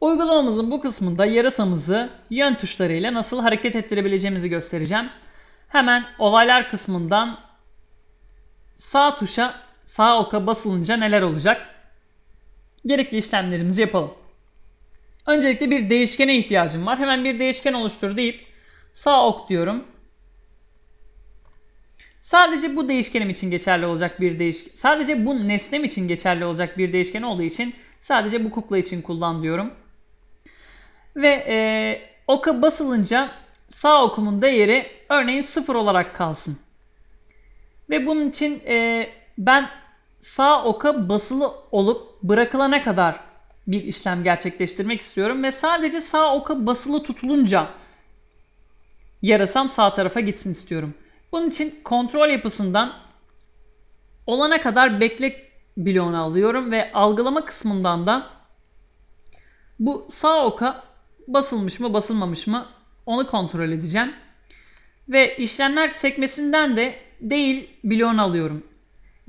Uygulamamızın bu kısmında yarasamızı yön tuşlarıyla nasıl hareket ettirebileceğimizi göstereceğim. Hemen olaylar kısmından sağ tuşa sağ oka basılınca neler olacak? Gerekli işlemlerimizi yapalım. Öncelikle bir değişkene ihtiyacım var. Hemen bir değişken oluştur deyip sağ ok diyorum. Sadece bu değişkenim için geçerli olacak bir değişken. Sadece bu nesnem için geçerli olacak bir değişken olduğu için sadece bu kukla için kullan diyorum. Ve e, oka basılınca sağ okumun değeri örneğin sıfır olarak kalsın. Ve bunun için e, ben sağ oka basılı olup bırakılana kadar bir işlem gerçekleştirmek istiyorum ve sadece sağ oka basılı tutulunca yarasam sağ tarafa gitsin istiyorum. Bunun için kontrol yapısından olana kadar bekle bloğunu alıyorum ve algılama kısmından da bu sağ oka basılmış mı basılmamış mı onu kontrol edeceğim. Ve işlemler sekmesinden de değil bloğunu alıyorum.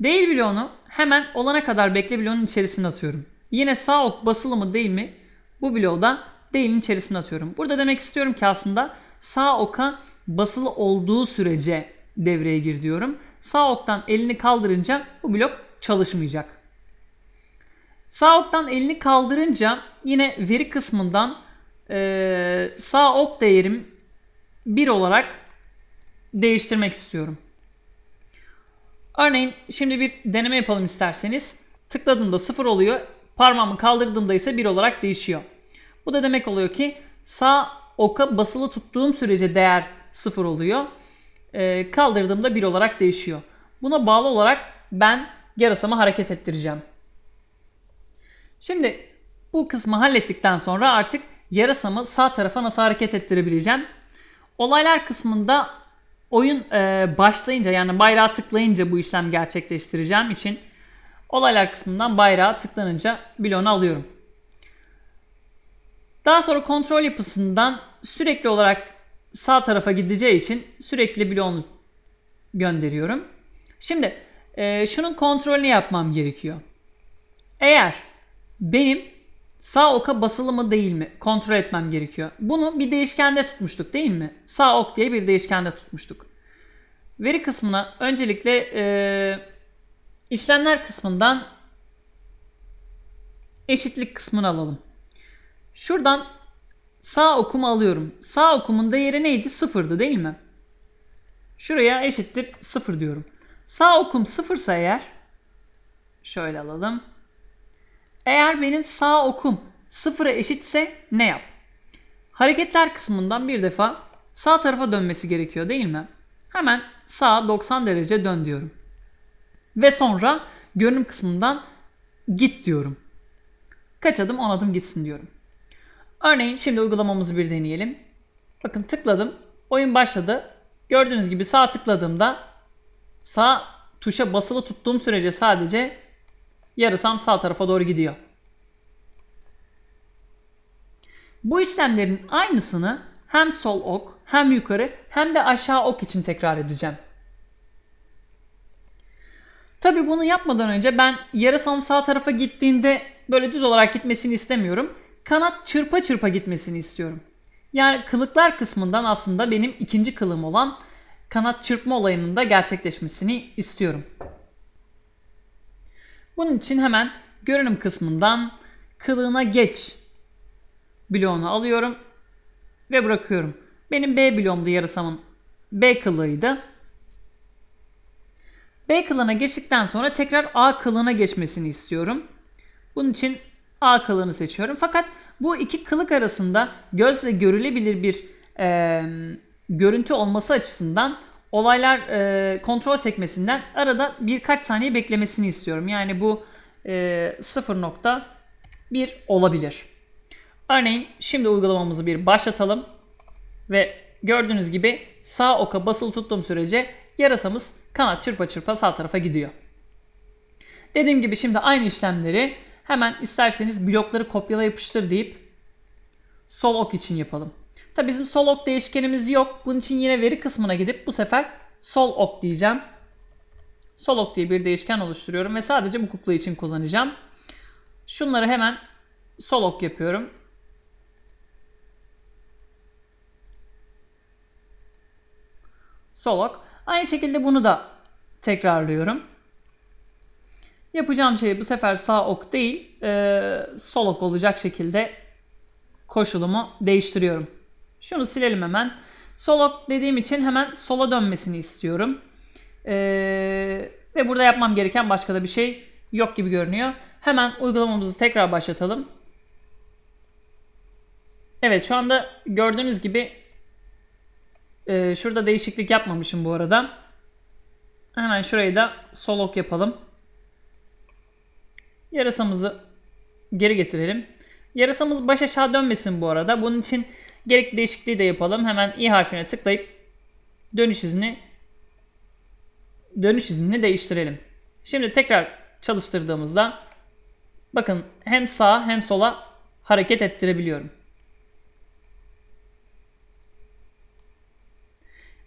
Değil bloğunu hemen olana kadar bekle bloğunun içerisine atıyorum. Yine sağ ok basılı mı değil mi bu bloğu da değilin içerisine atıyorum. Burada demek istiyorum ki aslında sağ oka basılı olduğu sürece devreye gir diyorum. Sağ oktan elini kaldırınca bu blok çalışmayacak. Sağ oktan elini kaldırınca yine veri kısmından e, sağ ok değerim 1 olarak değiştirmek istiyorum. Örneğin şimdi bir deneme yapalım isterseniz. Tıkladığımda 0 oluyor. Parmağımı kaldırdığımda ise 1 olarak değişiyor. Bu da demek oluyor ki sağ oka basılı tuttuğum sürece değer 0 oluyor. E, kaldırdığımda 1 olarak değişiyor. Buna bağlı olarak ben yarasama hareket ettireceğim. Şimdi bu kısmı hallettikten sonra artık yarasamı sağ tarafa nasıl hareket ettirebileceğim. Olaylar kısmında oyun e, başlayınca yani bayrağı tıklayınca bu işlem gerçekleştireceğim için olaylar kısmından bayrağı tıklanınca bloğunu alıyorum. Daha sonra kontrol yapısından sürekli olarak sağ tarafa gideceği için sürekli bloğunu gönderiyorum. Şimdi e, şunun kontrolünü yapmam gerekiyor. Eğer benim Sağ oka basılı mı değil mi kontrol etmem gerekiyor. Bunu bir değişkende tutmuştuk değil mi? Sağ ok diye bir değişkende tutmuştuk. Veri kısmına öncelikle e, işlemler kısmından eşitlik kısmını alalım. Şuradan sağ okumu alıyorum. Sağ okumun değeri neydi? Sıfırdı değil mi? Şuraya eşittir sıfır diyorum. Sağ okum sıfırsa eğer şöyle alalım. Eğer benim sağ okum sıfıra eşitse ne yap? Hareketler kısmından bir defa sağ tarafa dönmesi gerekiyor değil mi? Hemen sağ 90 derece dön diyorum. Ve sonra görünüm kısmından git diyorum. Kaç adım 10 adım gitsin diyorum. Örneğin şimdi uygulamamızı bir deneyelim. Bakın tıkladım. Oyun başladı. Gördüğünüz gibi sağ tıkladığımda sağ tuşa basılı tuttuğum sürece sadece yarısam sağ tarafa doğru gidiyor. Bu işlemlerin aynısını hem sol ok hem yukarı hem de aşağı ok için tekrar edeceğim. Tabi bunu yapmadan önce ben yarısam sağ tarafa gittiğinde böyle düz olarak gitmesini istemiyorum. Kanat çırpa çırpa gitmesini istiyorum. Yani kılıklar kısmından aslında benim ikinci kılığım olan kanat çırpma olayının da gerçekleşmesini istiyorum. Bunun için hemen görünüm kısmından kılığına geç bloğunu alıyorum ve bırakıyorum. Benim B bloğumda yarasamın B kılığıydı. B kılığına geçtikten sonra tekrar A kılığına geçmesini istiyorum. Bunun için A kılığını seçiyorum. Fakat bu iki kılık arasında gözle görülebilir bir e, görüntü olması açısından olaylar e, kontrol sekmesinden arada birkaç saniye beklemesini istiyorum. Yani bu e, 0.1 olabilir. Örneğin şimdi uygulamamızı bir başlatalım ve gördüğünüz gibi sağ oka basılı tuttuğum sürece yarasamız kanat çırpa çırpa sağ tarafa gidiyor. Dediğim gibi şimdi aynı işlemleri hemen isterseniz blokları kopyala yapıştır deyip sol ok için yapalım. Tabi bizim sol ok değişkenimiz yok. Bunun için yine veri kısmına gidip bu sefer sol ok diyeceğim. Sol ok diye bir değişken oluşturuyorum ve sadece bu kukla için kullanacağım. Şunları hemen sol ok yapıyorum. Sol ok. Aynı şekilde bunu da tekrarlıyorum. Yapacağım şey bu sefer sağ ok değil, sol ok olacak şekilde koşulumu değiştiriyorum. Şunu silelim hemen. Sol dediğim için hemen sola dönmesini istiyorum. Ee, ve burada yapmam gereken başka da bir şey yok gibi görünüyor. Hemen uygulamamızı tekrar başlatalım. Evet şu anda gördüğünüz gibi e, şurada değişiklik yapmamışım bu arada. Hemen şurayı da sol yapalım. Yarasamızı geri getirelim. Yarasamız baş aşağı dönmesin bu arada. Bunun için Gerekli değişikliği de yapalım. Hemen i harfine tıklayıp dönüş izini dönüş iznini değiştirelim. Şimdi tekrar çalıştırdığımızda bakın hem sağa hem sola hareket ettirebiliyorum.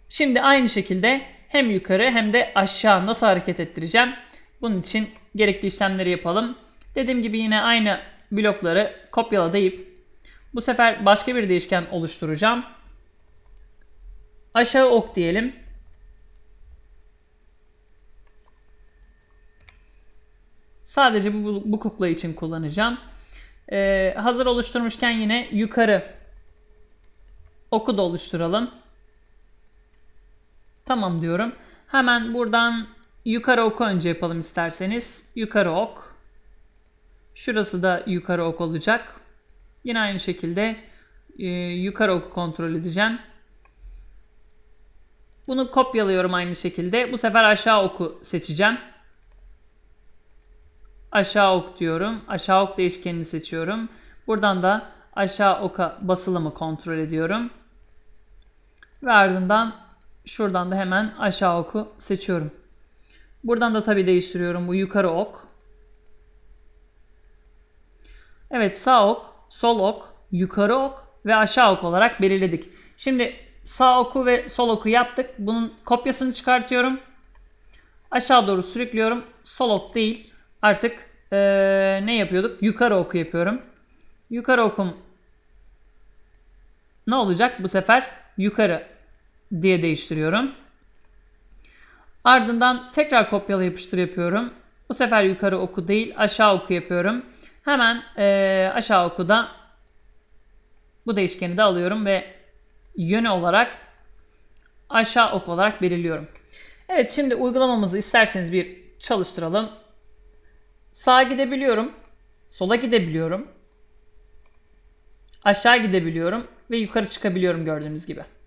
Şimdi aynı şekilde hem yukarı hem de aşağı nasıl hareket ettireceğim? Bunun için gerekli işlemleri yapalım. Dediğim gibi yine aynı blokları kopyala deyip bu sefer başka bir değişken oluşturacağım. Aşağı ok diyelim. Sadece bu, bu kukla için kullanacağım. Ee, hazır oluşturmuşken yine yukarı oku da oluşturalım. Tamam diyorum. Hemen buradan yukarı ok önce yapalım isterseniz. Yukarı ok. Şurası da yukarı ok olacak. Yine aynı şekilde e, yukarı oku kontrol edeceğim. Bunu kopyalıyorum aynı şekilde. Bu sefer aşağı oku seçeceğim. Aşağı ok diyorum. Aşağı ok değişkenini seçiyorum. Buradan da aşağı oka basılımı kontrol ediyorum. Ve ardından şuradan da hemen aşağı oku seçiyorum. Buradan da tabi değiştiriyorum bu yukarı ok. Evet sağ ok sol ok, yukarı ok ve aşağı ok olarak belirledik. Şimdi sağ oku ve sol oku yaptık. Bunun kopyasını çıkartıyorum. Aşağı doğru sürüklüyorum. Sol ok değil. Artık ee, ne yapıyorduk? Yukarı oku yapıyorum. Yukarı okum ne olacak? Bu sefer yukarı diye değiştiriyorum. Ardından tekrar kopyala yapıştır yapıyorum. Bu sefer yukarı oku değil aşağı oku yapıyorum. Hemen e, aşağı okuda bu değişkeni de alıyorum ve yönü olarak aşağı ok olarak belirliyorum. Evet şimdi uygulamamızı isterseniz bir çalıştıralım. Sağa gidebiliyorum. Sola gidebiliyorum. Aşağı gidebiliyorum ve yukarı çıkabiliyorum gördüğünüz gibi.